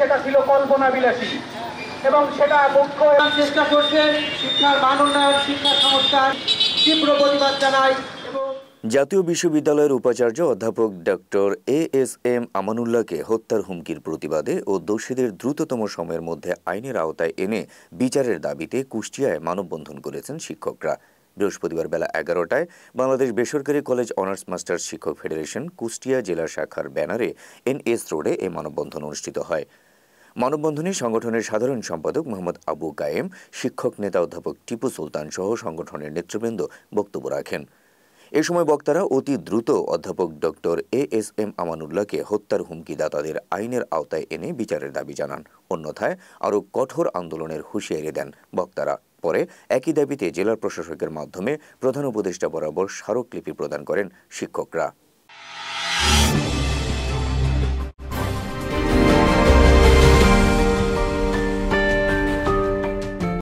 সেটা ছিল কল্পনা বিলাসী এবং সেটা মুখ্য চেষ্টা করছে শিক্ষার মান উন্নয়ন শিক্ষা সংস্কার তীব্র প্রতিবাদ জানায় জাতীয় বিশ্ববিদ্যালয়ের উপাচার্য অধ্যাপক ডক্টর এ এস এম আমানুল্লাহকে হত্যার হুমকির প্রতিবাদে ও দোষীদের দ্রুততম সময়ের মধ্যে আইনের আওতায় এনে বিচারের দাবিতে কুষ্টিয়ায় মানববন্ধন করেছেন শিক্ষকরা বৃহস্পতিবার বেলা এগারোটায় বাংলাদেশ বেসরকারি কলেজ অনার্স মাস্টার্স শিক্ষক ফেডারেশন কুষ্টিয়া জেলা শাখার ব্যানারে এন এস রোডে এ মানববন্ধন অনুষ্ঠিত হয় মানববন্ধনে সংগঠনের সাধারণ সম্পাদক মোহাম্মদ আবু কায়েম শিক্ষক নেতা অধ্যাপক টিপু সুলতান সহ সংগঠনের নেতৃবৃন্দ বক্তব্য রাখেন এ সময় বক্তারা অতি দ্রুত অধ্যাপক ডক্টর এ এস এম আমানুল্লাহকে হত্যার হুমকিদাতাদের আইনের আওতায় এনে বিচারের দাবি জানান অন্যথায় আরও কঠোর আন্দোলনের হুঁশিয়ারি দেন বক্তারা পরে একই দাবিতে জেলার প্রশাসকের মাধ্যমে প্রধান উপদেষ্টা বরাবর স্মারকলিপি প্রদান করেন শিক্ষকরা